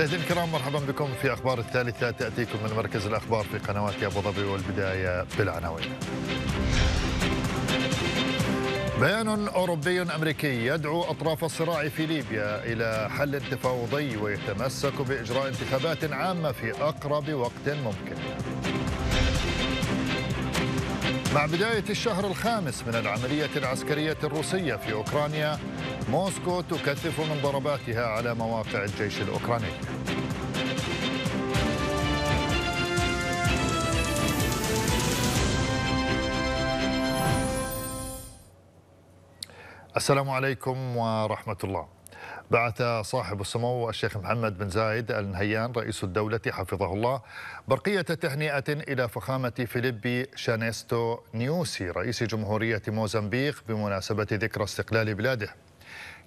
مشاهدينا الكرام مرحبا بكم في اخبار الثالثه تاتيكم من مركز الاخبار في قنوات ابو ظبي والبدايه بالعناوين. بيان اوروبي امريكي يدعو اطراف الصراع في ليبيا الى حل تفاوضي ويتمسك باجراء انتخابات عامه في اقرب وقت ممكن. مع بداية الشهر الخامس من العملية العسكرية الروسية في أوكرانيا موسكو تكثف من ضرباتها على مواقع الجيش الأوكراني السلام عليكم ورحمة الله بعث صاحب السمو الشيخ محمد بن زايد ال نهيان رئيس الدولة حفظه الله برقية تهنئة إلى فخامة فيليبي شانيستو نيوسي رئيس جمهورية موزمبيق بمناسبة ذكرى استقلال بلاده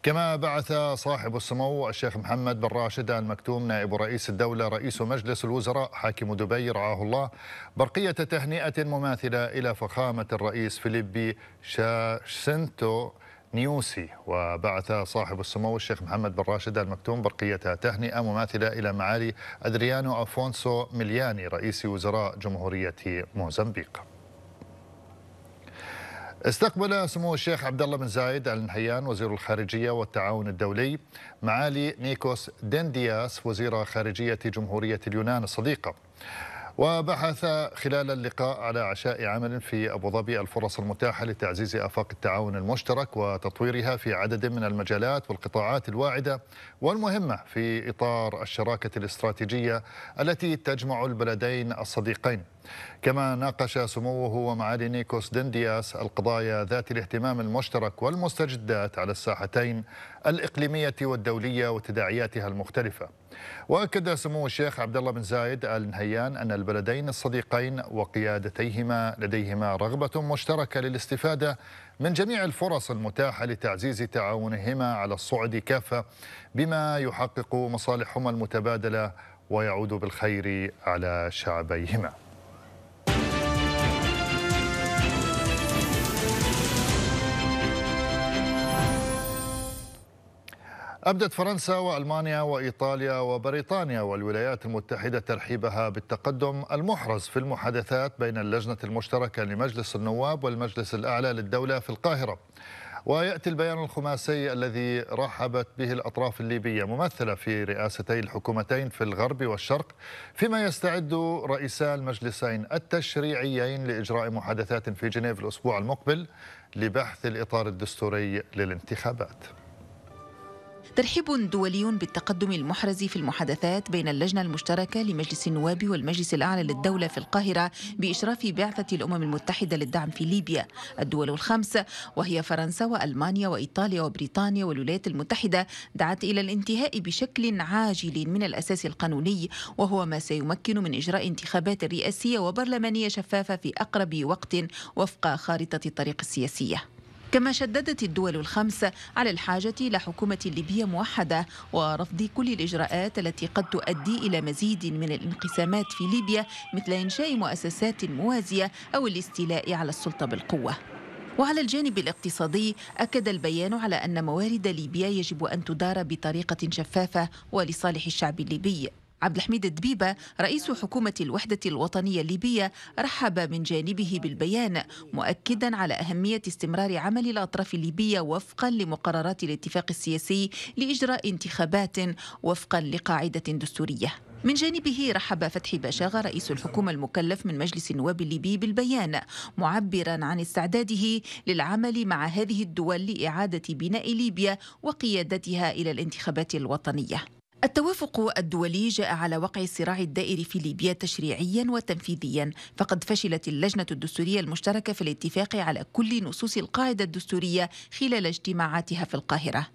كما بعث صاحب السمو الشيخ محمد بن راشد آل مكتوم نائب رئيس الدولة رئيس مجلس الوزراء حاكم دبي رعاه الله برقية تهنئة مماثلة إلى فخامة الرئيس فيليبي شاسنتو نيوسي وبعث صاحب السمو الشيخ محمد بن راشد المكتوم برقية تهنئة مماثلة إلى معالي أدريانو أفونسو ملياني رئيس وزراء جمهورية موزمبيق استقبل سمو الشيخ عبد الله بن زايد ال نهيان وزير الخارجيه والتعاون الدولي معالي نيكوس دندياس وزير خارجيه جمهوريه اليونان الصديقه وبحث خلال اللقاء على عشاء عمل في أبو ظبي الفرص المتاحة لتعزيز آفاق التعاون المشترك وتطويرها في عدد من المجالات والقطاعات الواعدة والمهمة في إطار الشراكة الاستراتيجية التي تجمع البلدين الصديقين كما ناقش سموه ومعالي نيكوس دندياس القضايا ذات الاهتمام المشترك والمستجدات على الساحتين الإقليمية والدولية وتداعياتها المختلفة واكد سمو الشيخ عبد الله بن زايد ال نهيان ان البلدين الصديقين وقيادتيهما لديهما رغبه مشتركه للاستفاده من جميع الفرص المتاحه لتعزيز تعاونهما على الصعد كافه بما يحقق مصالحهما المتبادله ويعود بالخير على شعبيهما أبدت فرنسا وألمانيا وإيطاليا وبريطانيا والولايات المتحدة ترحيبها بالتقدم المحرز في المحادثات بين اللجنة المشتركة لمجلس النواب والمجلس الأعلى للدولة في القاهرة ويأتي البيان الخماسي الذي رحبت به الأطراف الليبية ممثلة في رئاستي الحكومتين في الغرب والشرق فيما يستعد رئيسا المجلسين التشريعيين لإجراء محادثات في جنيف الأسبوع المقبل لبحث الإطار الدستوري للانتخابات ترحيب دولي بالتقدم المحرز في المحادثات بين اللجنة المشتركة لمجلس النواب والمجلس الأعلى للدولة في القاهرة بإشراف بعثة الأمم المتحدة للدعم في ليبيا الدول الخمس وهي فرنسا وألمانيا وإيطاليا وبريطانيا والولايات المتحدة دعت إلى الانتهاء بشكل عاجل من الأساس القانوني وهو ما سيمكن من إجراء انتخابات رئاسية وبرلمانية شفافة في أقرب وقت وفق خارطة الطريق السياسية كما شددت الدول الخمس على الحاجة إلى حكومة ليبية موحدة ورفض كل الإجراءات التي قد تؤدي إلى مزيد من الانقسامات في ليبيا مثل إنشاء مؤسسات موازية أو الاستيلاء على السلطة بالقوة وعلى الجانب الاقتصادي أكد البيان على أن موارد ليبيا يجب أن تدار بطريقة شفافة ولصالح الشعب الليبي عبد الحميد الدبيبة رئيس حكومة الوحدة الوطنية الليبية رحب من جانبه بالبيان مؤكدا على أهمية استمرار عمل الأطراف الليبية وفقا لمقررات الاتفاق السياسي لإجراء انتخابات وفقا لقاعدة دستورية من جانبه رحب فتحي باشاغ رئيس الحكومة المكلف من مجلس النواب الليبي بالبيان معبرا عن استعداده للعمل مع هذه الدول لإعادة بناء ليبيا وقيادتها إلى الانتخابات الوطنية التوافق الدولي جاء على وقع الصراع الدائري في ليبيا تشريعيا وتنفيذيا فقد فشلت اللجنة الدستورية المشتركة في الاتفاق على كل نصوص القاعدة الدستورية خلال اجتماعاتها في القاهرة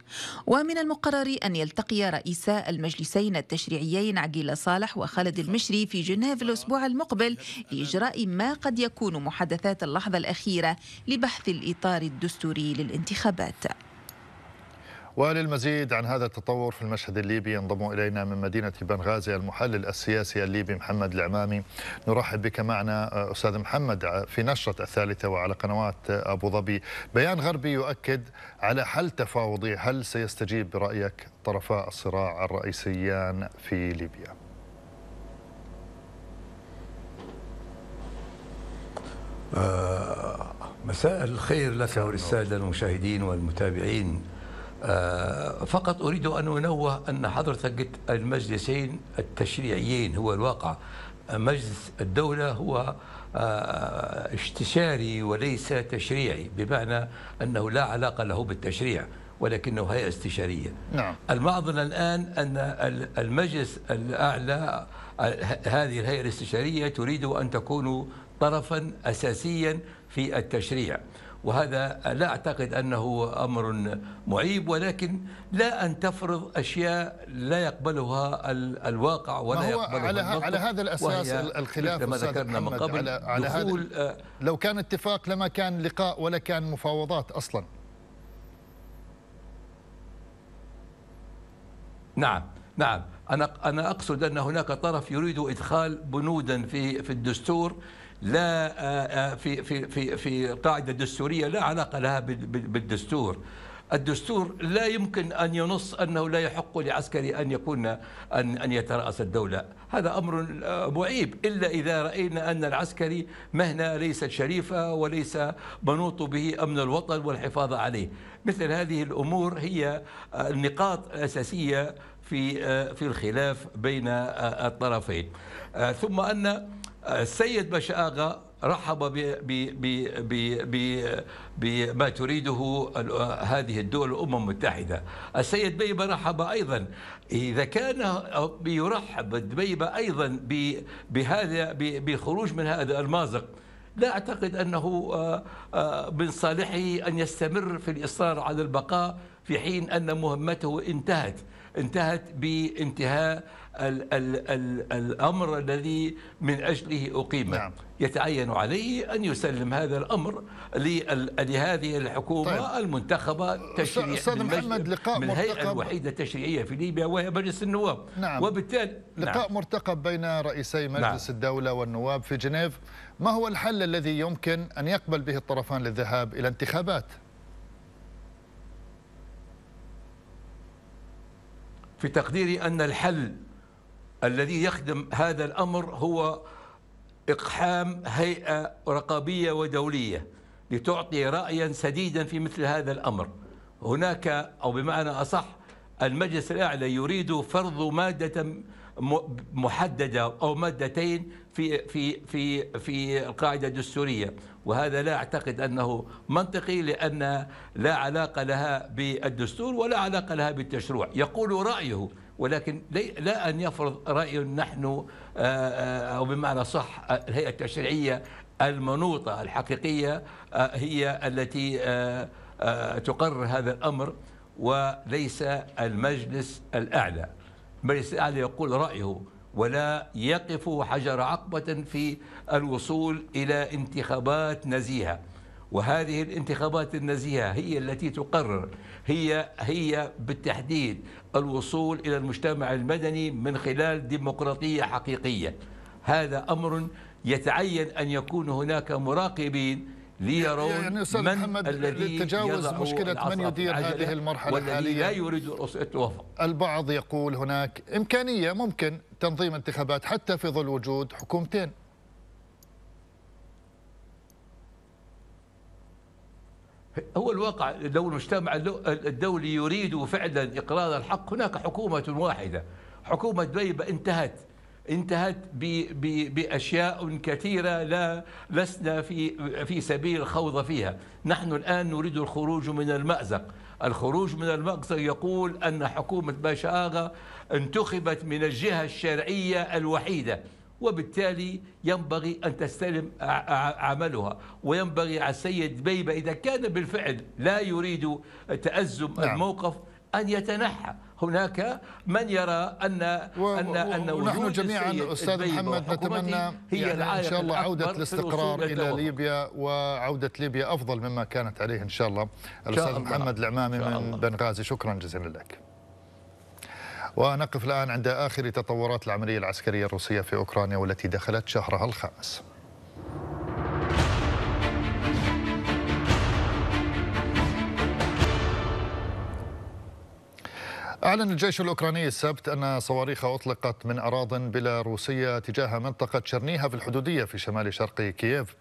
ومن المقرر أن يلتقي رئيس المجلسين التشريعيين عقيل صالح وخالد المشري في جنيف الأسبوع المقبل لإجراء ما قد يكون محادثات اللحظة الأخيرة لبحث الإطار الدستوري للانتخابات وللمزيد عن هذا التطور في المشهد الليبي ينضم إلينا من مدينة بنغازي المحلل السياسي الليبي محمد العمامي نرحب بك معنا آه، أستاذ محمد آه، في نشرة الثالثة وعلى قنوات آه، أبو ظبي بيان غربي يؤكد على حل تفاوضي هل سيستجيب برأيك طرفا الصراع الرئيسيان في ليبيا؟ مساء الخير لك وللسادة المشاهدين والمتابعين فقط أريد أن أنوه أن حضرتك المجلسين التشريعيين هو الواقع مجلس الدولة هو استشاري آه، وليس تشريعي بمعنى أنه لا علاقة له بالتشريع ولكنه هيئة استشارية نعم. المعضلة الآن أن المجلس الأعلى هذه الهيئة الاستشارية تريد أن تكون طرفا أساسيا في التشريع وهذا لا أعتقد أنه أمر معيب ولكن لا أن تفرض أشياء لا يقبلها الواقع ولا هو يقبلها على, على هذا الأساس الخلاف ما ذكرنا من قبل على, على هذا لو كان اتفاق لما كان لقاء ولا كان مفاوضات أصلا نعم نعم أنا أنا أقصد أن هناك طرف يريد إدخال بنودا في في الدستور لا آه، آه، في في في في قاعده دستوريه لا علاقه لها بالدستور الدستور لا يمكن ان ينص انه لا يحق لعسكري ان يكون ان ان يتراس الدوله، هذا امر آه، معيب الا اذا راينا ان العسكري مهنه ليست شريفه وليس منوط به امن الوطن والحفاظ عليه، مثل هذه الامور هي النقاط الاساسيه في في الخلاف بين الطرفين، ثم ان السيد بشاغا رحب بما تريده هذه الدول الأمم المتحدة السيد بيبه رحب أيضا إذا كان يرحب دبيبة أيضا بهذا بخروج من هذا المازق لا أعتقد أنه آه، آه، من صالحه أن يستمر في الإصرار على البقاء في حين أن مهمته انتهت انتهت بانتهاء ال ال ال الأمر الذي من أجله أقيم نعم. يتعين عليه أن يسلم هذا الأمر لهذه الحكومة طيب. المنتخبة تشريع أستاذ محمد لقاء من الهيئة الوحيدة التشريعية في ليبيا وهي مجلس النواب نعم. وبالتالي نعم. لقاء نعم. مرتقب بين رئيسي مجلس نعم. الدولة والنواب في جنيف ما هو الحل الذي يمكن أن يقبل به الطرفان للذهاب إلى انتخابات؟ في تقديري أن الحل الذي يخدم هذا الأمر هو إقحام هيئة رقابية ودولية لتعطي رأيا سديدا في مثل هذا الأمر هناك أو بمعنى أصح المجلس الأعلى يريد فرض مادة محددة أو مادتين في في في في القاعدة الدستورية وهذا لا أعتقد أنه منطقي لأن لا علاقة لها بالدستور ولا علاقة لها بالتشروع، يقول رأيه ولكن لا أن يفرض رأي نحن آه، آه، أو بمعنى صح الهيئة التشريعية المنوطة الحقيقية آه، هي التي تقرر هذا الأمر وليس المجلس الأعلى المجلس الأعلى يقول رأيه ولا يقف حجر عقبة في الوصول إلى انتخابات نزيهة وهذه الانتخابات النزيهة هي التي تقرر هي هي بالتحديد الوصول إلى المجتمع المدني من خلال ديمقراطية حقيقية هذا أمر يتعين أن يكون هناك مراقبين ليرون يعني, يعني من محمد الذي يتجاوز مشكلة من يدير هذه المرحلة والذي لا يريد التوافق البعض يقول هناك إمكانية ممكن تنظيم انتخابات حتى في ظل وجود حكومتين هو الواقع لو المجتمع الدولي يريد فعلا إقرار الحق هناك حكومة واحدة حكومة دبيبة انتهت انتهت باشياء كثيره لا لسنا في في سبيل الخوض فيها، نحن الان نريد الخروج من المازق، الخروج من المازق يقول ان حكومه باشا اغا انتخبت من الجهه الشرعيه الوحيده وبالتالي ينبغي أن تستلم عملها وينبغي على السيد بيبة إذا كان بالفعل لا يريد تأزم نعم. الموقف أن يتنحى هناك من يرى أن و... أن أن ونحن جميعا أستاذ محمد نتمنى هي يعني إن شاء الله عودة الاستقرار إلى ليبيا وعودة ليبيا أفضل مما كانت عليه إن شاء الله الأستاذ محمد العمامي من بنغازي شكرا جزيلا لك ونقف الآن عند آخر تطورات العملية العسكرية الروسية في أوكرانيا والتي دخلت شهرها الخامس أعلن الجيش الأوكراني السبت أن صواريخ أطلقت من أراض بيلاروسية تجاه منطقة شرنيها في الحدودية في شمال شرق كييف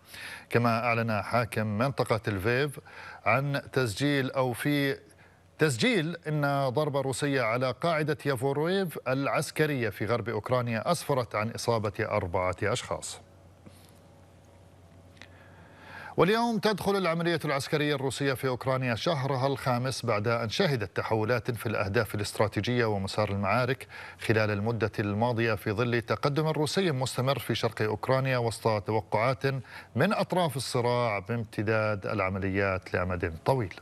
كما أعلن حاكم منطقة الفيف عن تسجيل أو في تسجيل إن ضربة روسية على قاعدة يافوريف العسكرية في غرب أوكرانيا أسفرت عن إصابة أربعة أشخاص واليوم تدخل العملية العسكرية الروسية في أوكرانيا شهرها الخامس بعد أن شهدت تحولات في الأهداف الاستراتيجية ومسار المعارك خلال المدة الماضية في ظل تقدم روسي مستمر في شرق أوكرانيا وسط توقعات من أطراف الصراع بامتداد العمليات لأمد طويل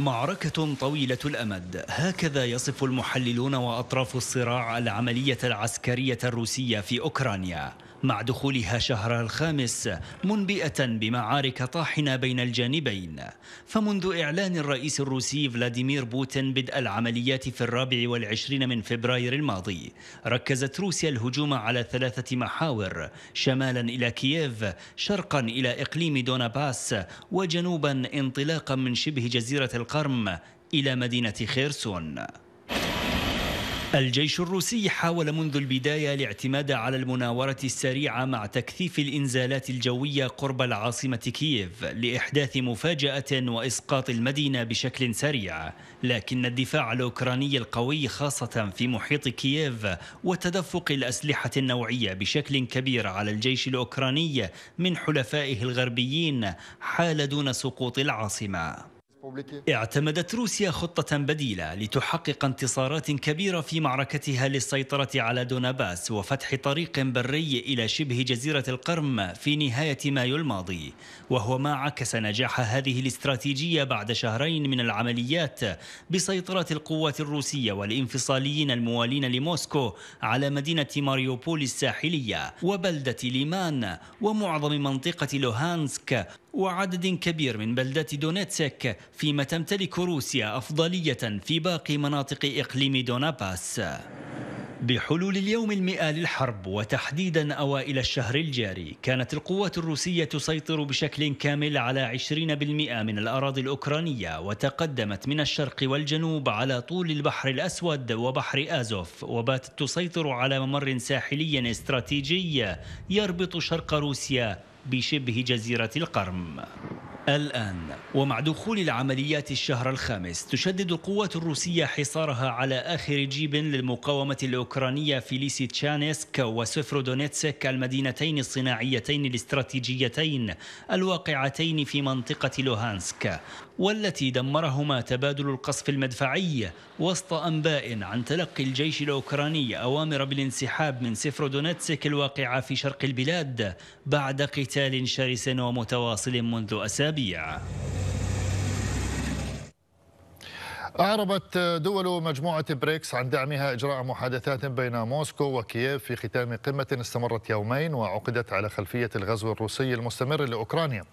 معركة طويلة الأمد هكذا يصف المحللون وأطراف الصراع العملية العسكرية الروسية في أوكرانيا مع دخولها شهرها الخامس منبئة بمعارك طاحنة بين الجانبين فمنذ إعلان الرئيس الروسي فلاديمير بوتين بدء العمليات في الرابع والعشرين من فبراير الماضي ركزت روسيا الهجوم على ثلاثة محاور شمالا إلى كييف شرقا إلى إقليم دوناباس وجنوبا انطلاقا من شبه جزيرة القرم إلى مدينة خيرسون الجيش الروسي حاول منذ البداية الاعتماد على المناورة السريعة مع تكثيف الإنزالات الجوية قرب العاصمة كييف لإحداث مفاجأة وإسقاط المدينة بشكل سريع لكن الدفاع الأوكراني القوي خاصة في محيط كييف وتدفق الأسلحة النوعية بشكل كبير على الجيش الأوكراني من حلفائه الغربيين حال دون سقوط العاصمة اعتمدت روسيا خطة بديلة لتحقق انتصارات كبيرة في معركتها للسيطرة على دوناباس وفتح طريق بري إلى شبه جزيرة القرم في نهاية مايو الماضي وهو ما عكس نجاح هذه الاستراتيجية بعد شهرين من العمليات بسيطرة القوات الروسية والانفصاليين الموالين لموسكو على مدينة ماريوبول الساحلية وبلدة ليمان ومعظم منطقة لوهانسك وعدد كبير من بلدة دونيتسك فيما تمتلك روسيا أفضلية في باقي مناطق إقليم دوناباس بحلول اليوم المئة للحرب وتحديدا أوائل الشهر الجاري كانت القوات الروسية تسيطر بشكل كامل على 20% من الأراضي الأوكرانية وتقدمت من الشرق والجنوب على طول البحر الأسود وبحر آزوف وباتت تسيطر على ممر ساحلي استراتيجي يربط شرق روسيا بشبه جزيرة القرم الآن ومع دخول العمليات الشهر الخامس تشدد القوات الروسية حصارها على آخر جيب للمقاومة الأوكرانية في ليسيتشانسك وسفرودونيتسك المدينتين الصناعيتين الاستراتيجيتين الواقعتين في منطقة لوهانسك والتي دمرهما تبادل القصف المدفعي وسط أنباء عن تلقي الجيش الأوكراني أوامر بالانسحاب من سفرودونتسك الواقعة في شرق البلاد بعد قتال شرس ومتواصل منذ أسابيع أعربت دول مجموعة بريكس عن دعمها إجراء محادثات بين موسكو وكييف في ختام قمة استمرت يومين وعقدت على خلفية الغزو الروسي المستمر لأوكرانيا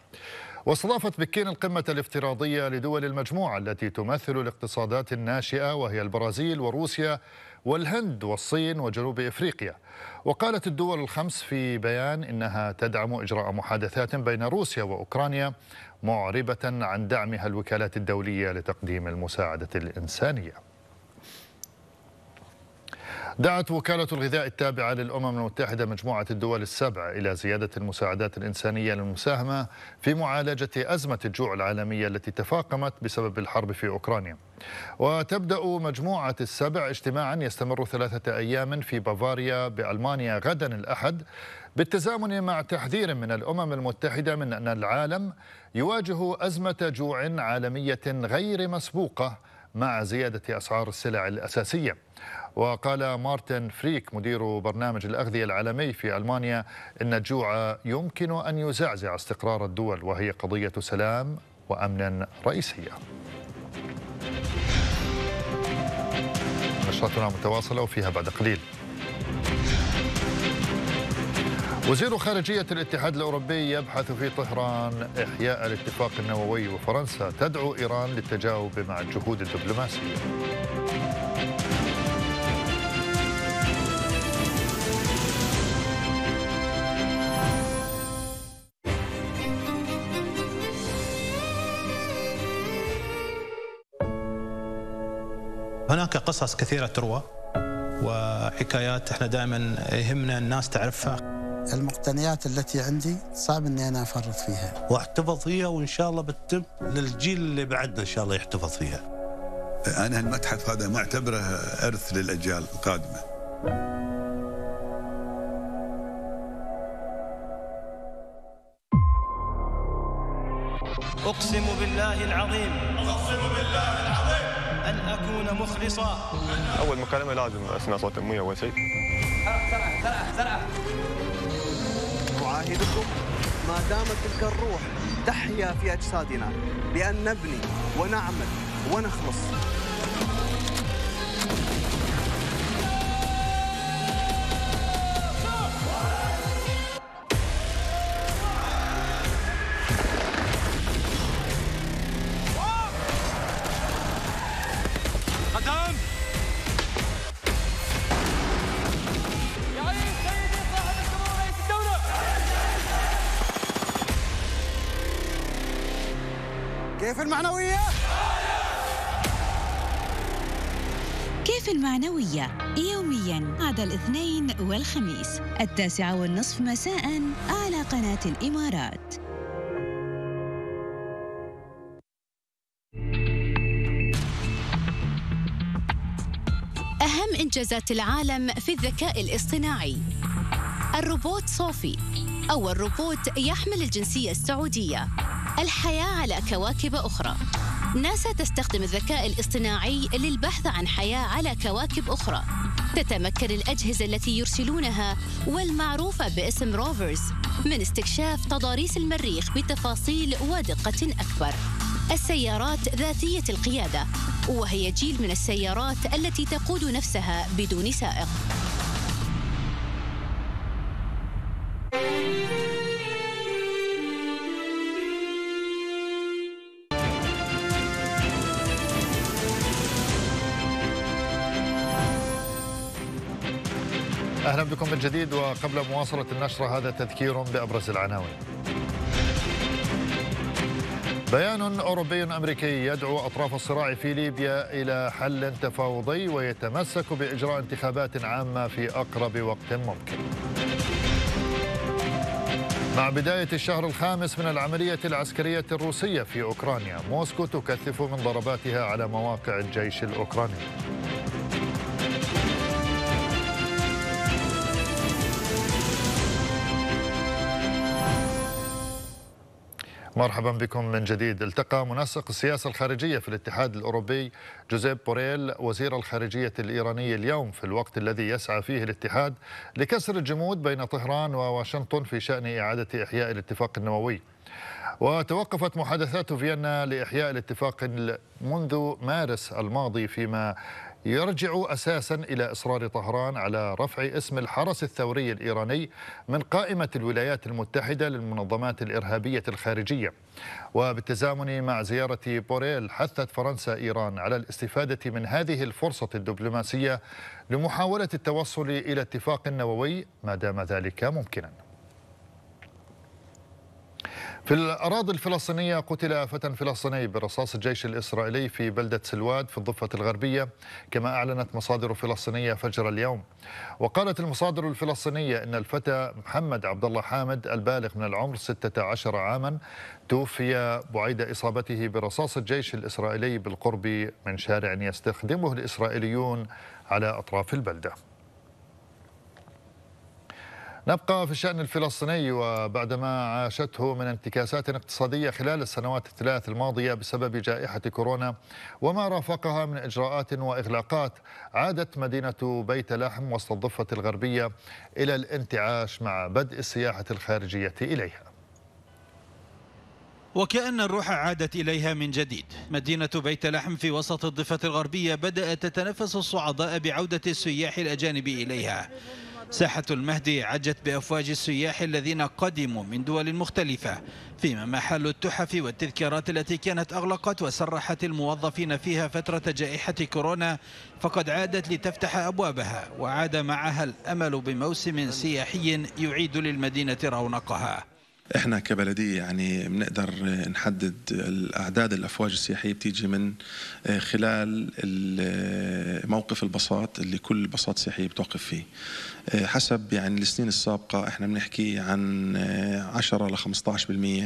واستضافت بكين القمة الافتراضية لدول المجموعة التي تمثل الاقتصادات الناشئة وهي البرازيل وروسيا والهند والصين وجنوب إفريقيا وقالت الدول الخمس في بيان إنها تدعم إجراء محادثات بين روسيا وأوكرانيا معربة عن دعمها الوكالات الدولية لتقديم المساعدة الإنسانية دعت وكالة الغذاء التابعة للأمم المتحدة مجموعة الدول السبع إلى زيادة المساعدات الإنسانية للمساهمة في معالجة أزمة الجوع العالمية التي تفاقمت بسبب الحرب في أوكرانيا وتبدأ مجموعة السبع اجتماعا يستمر ثلاثة أيام في بافاريا بألمانيا غدا الأحد بالتزامن مع تحذير من الأمم المتحدة من أن العالم يواجه أزمة جوع عالمية غير مسبوقة مع زيادة أسعار السلع الأساسية وقال مارتن فريك مدير برنامج الأغذية العالمي في ألمانيا إن الجوع يمكن أن يزعزع استقرار الدول وهي قضية سلام وأمن رئيسية نشرتنا متواصلة وفيها بعد قليل وزير خارجية الاتحاد الأوروبي يبحث في طهران إحياء الاتفاق النووي وفرنسا تدعو إيران للتجاوب مع الجهود الدبلوماسية هناك قصص كثيرة تروى وحكايات احنا دائما يهمنا الناس تعرفها المقتنيات التي عندي صعب اني انا افرط فيها. واحتفظ فيها وان شاء الله بتتم للجيل اللي بعدنا ان شاء الله يحتفظ فيها. انا المتحف هذا ما اعتبره ارث للاجيال القادمه. اقسم بالله العظيم اقسم بالله العظيم ان اكون مخلصا اول مكالمه لازم اسمع صوت امي اول شيء. سرعه أه، سرعه سرعه أعاهدكم ما دامت تلك الروح تحيا في أجسادنا بأن نبني ونعمل ونخلص المعنوية؟ كيف المعنوية؟ يوميا بعد الاثنين والخميس التاسعة والنصف مساء على قناة الإمارات أهم إنجازات العالم في الذكاء الاصطناعي الروبوت صوفي أول روبوت يحمل الجنسية السعودية الحياة على كواكب أخرى ناسا تستخدم الذكاء الاصطناعي للبحث عن حياة على كواكب أخرى تتمكن الأجهزة التي يرسلونها والمعروفة باسم روفرز من استكشاف تضاريس المريخ بتفاصيل ودقة أكبر السيارات ذاتية القيادة وهي جيل من السيارات التي تقود نفسها بدون سائق بكم من جديد وقبل مواصله النشره هذا تذكير بابرز العناوين. بيان أوروبي أمريكي يدعو أطراف الصراع في ليبيا إلى حل تفاوضي ويتمسك بإجراء انتخابات عامة في أقرب وقت ممكن مع بداية الشهر الخامس من العملية العسكرية الروسية في أوكرانيا موسكو تكثف من ضرباتها على مواقع الجيش الأوكراني مرحبا بكم من جديد التقى منسق السياسة الخارجية في الاتحاد الأوروبي جوزيب بوريل وزير الخارجية الإيراني اليوم في الوقت الذي يسعى فيه الاتحاد لكسر الجمود بين طهران وواشنطن في شأن إعادة إحياء الاتفاق النووي وتوقفت محادثات فيينا لإحياء الاتفاق منذ مارس الماضي فيما يرجع أساسا إلى إصرار طهران على رفع اسم الحرس الثوري الإيراني من قائمة الولايات المتحدة للمنظمات الإرهابية الخارجية وبالتزامن مع زيارة بوريل حثت فرنسا إيران على الاستفادة من هذه الفرصة الدبلوماسية لمحاولة التوصل إلى اتفاق نووي ما دام ذلك ممكناً في الأراضي الفلسطينية قتل فتى فلسطيني برصاص الجيش الإسرائيلي في بلدة سلواد في الضفة الغربية كما أعلنت مصادر فلسطينية فجر اليوم وقالت المصادر الفلسطينية أن الفتى محمد عبد الله حامد البالغ من العمر 16 عاما توفي بعيد إصابته برصاص الجيش الإسرائيلي بالقرب من شارع يستخدمه الإسرائيليون على أطراف البلدة نبقى في الشأن الفلسطيني وبعدما عاشته من انتكاسات اقتصادية خلال السنوات الثلاث الماضية بسبب جائحة كورونا وما رافقها من إجراءات وإغلاقات عادت مدينة بيت لحم وسط الضفة الغربية إلى الانتعاش مع بدء السياحة الخارجية إليها وكأن الروح عادت إليها من جديد مدينة بيت لحم في وسط الضفة الغربية بدأت تتنفس الصعداء بعودة السياح الأجانب إليها ساحة المهدي عجت بأفواج السياح الذين قدموا من دول مختلفة فيما محل التحف والتذكارات التي كانت أغلقت وسرحت الموظفين فيها فترة جائحة كورونا فقد عادت لتفتح أبوابها وعاد معها الأمل بموسم سياحي يعيد للمدينة رونقها احنا كبلديه يعني بنقدر نحدد الاعداد الافواج السياحيه بتيجي من آه، خلال آه، موقف الباصات اللي كل باصات سياحيه بتوقف فيه آه، حسب يعني السنين السابقه احنا بنحكي عن 10 ل 15%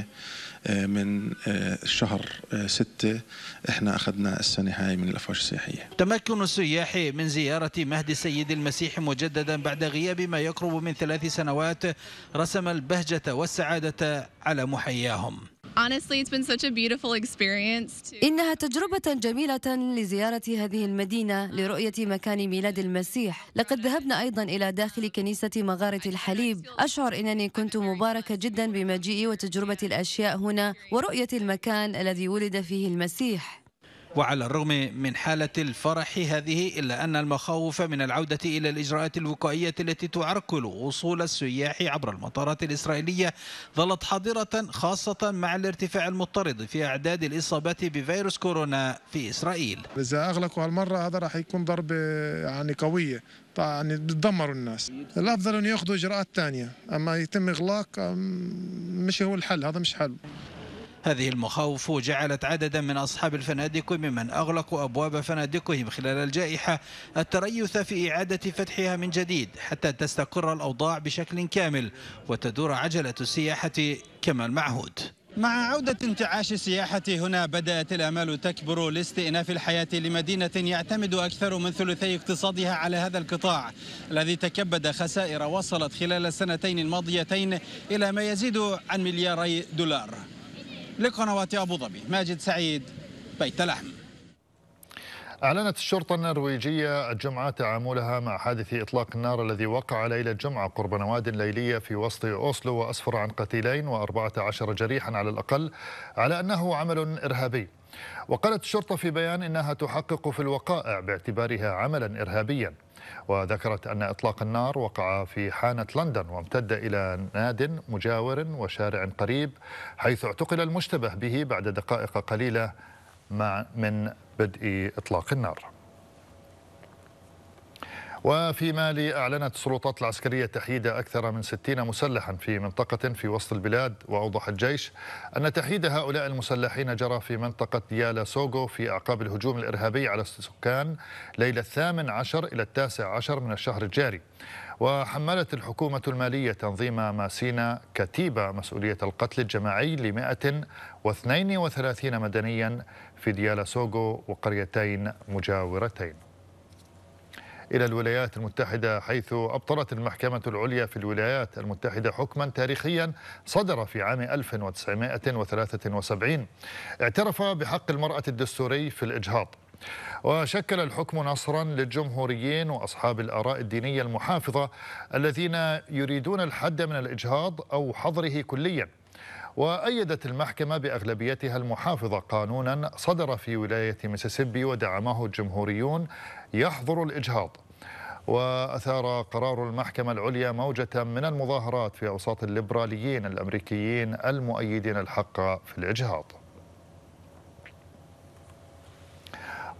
آه، من آه، شهر آه، ستة احنا أخذنا السنة هاي من الأفواج السياحية تمكن السياح من زيارة مهد السيد المسيح مجددا بعد غياب ما يقرب من ثلاث سنوات رسم البهجة والسعادة على محياهم إنها تجربة جميلة لزيارة هذه المدينة لرؤية مكان ميلاد المسيح لقد ذهبنا أيضا إلى داخل كنيسة مغارة الحليب أشعر أنني كنت مباركة جدا بمجيئي وتجربة الأشياء هنا ورؤية المكان الذي ولد فيه المسيح وعلى الرغم من حالة الفرح هذه إلا أن المخاوف من العودة إلى الإجراءات الوقائية التي تعرقل وصول السياح عبر المطارات الإسرائيلية ظلت حاضرة خاصة مع الارتفاع المضطرد في أعداد الإصابات بفيروس كورونا في إسرائيل إذا أغلقوا هالمرة هذا راح يكون ضربة يعني قوية يعني بتدمروا الناس الأفضل أن يأخذوا إجراءات ثانية أما يتم إغلاق مش هو الحل هذا مش حل هذه المخاوف جعلت عددا من أصحاب الفنادق ممن أغلقوا أبواب فنادقهم خلال الجائحة التريث في إعادة فتحها من جديد حتى تستقر الأوضاع بشكل كامل وتدور عجلة السياحة كما المعهود مع عودة انتعاش السياحة هنا بدأت الأمال تكبر لاستئناف الحياة لمدينة يعتمد أكثر من ثلثي اقتصادها على هذا القطاع الذي تكبد خسائر وصلت خلال السنتين الماضيتين إلى ما يزيد عن ملياري دولار لقنوات أبو ظبي ماجد سعيد بيت لحم أعلنت الشرطة النرويجية الجمعة تعاملها مع حادث إطلاق النار الذي وقع ليلة الجمعة قرب نواد ليلية في وسط أوسلو وأسفر عن قتيلين و14 جريحا على الأقل على أنه عمل إرهابي وقالت الشرطة في بيان إنها تحقق في الوقائع باعتبارها عملا إرهابيا وذكرت أن إطلاق النار وقع في حانة لندن وامتد إلى ناد مجاور وشارع قريب حيث اعتقل المشتبه به بعد دقائق قليلة من بدء إطلاق النار وفي مالي أعلنت السلطات العسكرية تحييد أكثر من 60 مسلحا في منطقة في وسط البلاد وأوضح الجيش أن تحييد هؤلاء المسلحين جرى في منطقة يالا سوغو في أعقاب الهجوم الإرهابي على السكان ليلة الثامن عشر إلى التاسع عشر من الشهر الجاري وحملت الحكومة المالية تنظيم ماسينا كتيبة مسؤولية القتل الجماعي ل 132 مدنيا في ديالا سوغو وقريتين مجاورتين إلى الولايات المتحدة حيث أبطلت المحكمة العليا في الولايات المتحدة حكما تاريخيا صدر في عام 1973 اعترف بحق المرأة الدستوري في الإجهاض وشكل الحكم نصرا للجمهوريين وأصحاب الآراء الدينية المحافظة الذين يريدون الحد من الإجهاض أو حظره كليا وأيدت المحكمة بأغلبيتها المحافظة قانونا صدر في ولاية ميسيسيبي ودعمه الجمهوريون يحظر الإجهاض وأثار قرار المحكمة العليا موجة من المظاهرات في أوساط الليبراليين الأمريكيين المؤيدين الحق في الإجهاض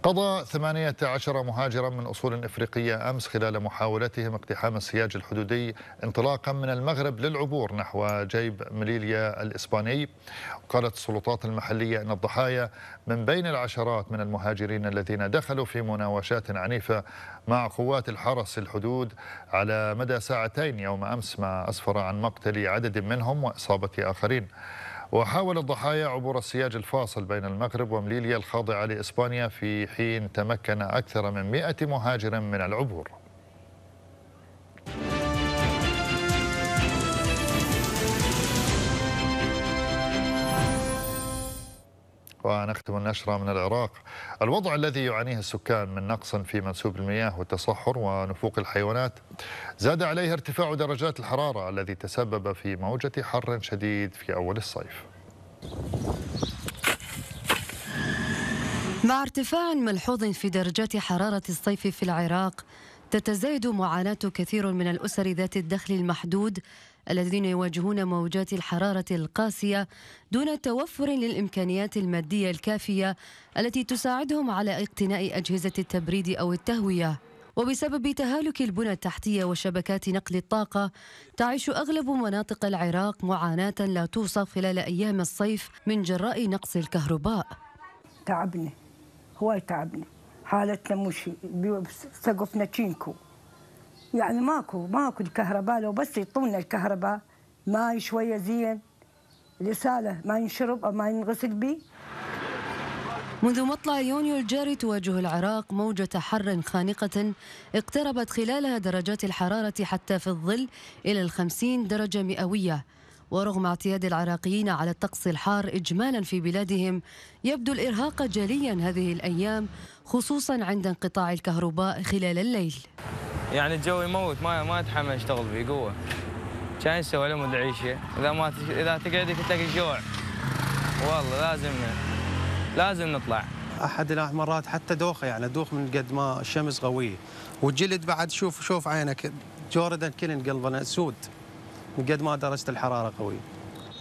قضى 18 مهاجرا من أصول إفريقية أمس خلال محاولتهم اقتحام السياج الحدودي انطلاقا من المغرب للعبور نحو جيب مليليا الإسباني وقالت السلطات المحلية أن الضحايا من بين العشرات من المهاجرين الذين دخلوا في مناوشات عنيفة مع قوات الحرس الحدود على مدى ساعتين يوم أمس ما أسفر عن مقتل عدد منهم وإصابة آخرين وحاول الضحايا عبور السياج الفاصل بين المغرب ومليليا الخاضعة لإسبانيا في حين تمكن أكثر من 100 مهاجر من العبور ونختم النشرة من العراق الوضع الذي يعانيه السكان من نقص في منسوب المياه والتصحر ونفوق الحيوانات زاد عليه ارتفاع درجات الحرارة الذي تسبب في موجة حر شديد في أول الصيف مع ارتفاع ملحوظ في درجات حرارة الصيف في العراق تتزايد معاناة كثير من الأسر ذات الدخل المحدود الذين يواجهون موجات الحرارة القاسية دون توفر للإمكانيات المادية الكافية التي تساعدهم على اقتناء أجهزة التبريد أو التهوية وبسبب تهالك البنى التحتية وشبكات نقل الطاقة تعيش أغلب مناطق العراق معاناة لا توصف خلال أيام الصيف من جراء نقص الكهرباء تعبنا هواي تعبنا حالتنا مش سقفنا تشينكو يعني ماكو ماكو الكهرباء لو بس يعطونا الكهرباء ماي شويه زين رساله ما ينشرب او ما ينغسل به منذ مطلع يونيو الجاري تواجه العراق موجة حر خانقة اقتربت خلالها درجات الحرارة حتى في الظل إلى الخمسين درجة مئوية ورغم اعتياد العراقيين على الطقس الحار إجمالا في بلادهم يبدو الإرهاق جليا هذه الأيام خصوصا عند انقطاع الكهرباء خلال الليل يعني الجو يموت ما ما اتحمل اشتغل فيه قوه كان يسوي لهم العيشه اذا ما تش... اذا تقعد تلاقي جوع والله لازم لازم نطلع احد الاحمرات حتى دوخه يعني دوخ من قد ما الشمس قويه والجلد بعد شوف شوف عينك جوردن كلن قلبنا سود من قد ما درجه الحراره قويه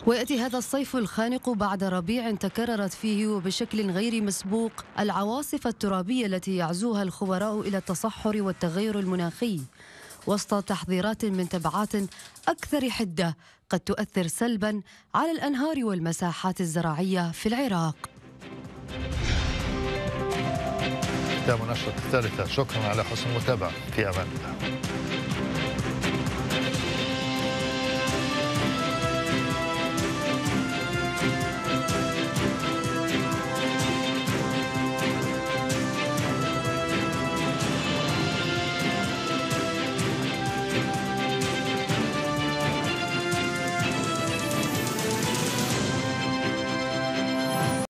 ويأتي هذا الصيف الخانق بعد ربيع تكررت فيه وبشكل غير مسبوق العواصف الترابية التي يعزوها الخبراء إلى التصحر والتغير المناخي وسط تحذيرات من تبعات أكثر حدة قد تؤثر سلبا على الأنهار والمساحات الزراعية في العراق ختام نشرة الثالثة شكرا على حسن المتابعة في أمان الله